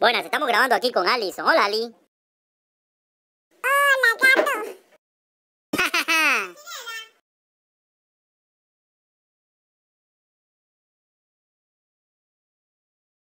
Buenas, estamos grabando aquí con Alison. Hola, Ali.